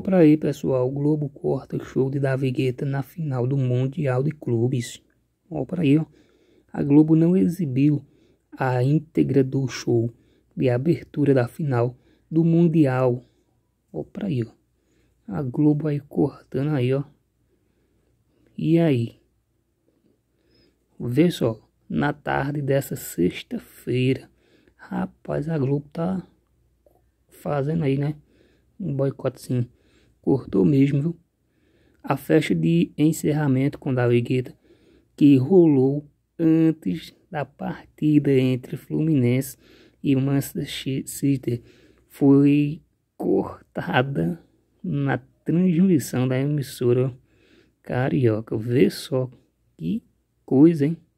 pra aí, pessoal, o Globo corta o show de Davi Guetta na final do Mundial de Clubes. pra aí, ó. A Globo não exibiu a íntegra do show de abertura da final do Mundial. pra aí, ó. A Globo aí cortando aí, ó. E aí? Vê só, na tarde dessa sexta-feira. Rapaz, a Globo tá fazendo aí, né? Um boicote sim cortou mesmo, viu? A festa de encerramento com Davi Guetta, que rolou antes da partida entre Fluminense e Manchester City, foi cortada na transmissão da emissora carioca. Vê só que coisa, hein?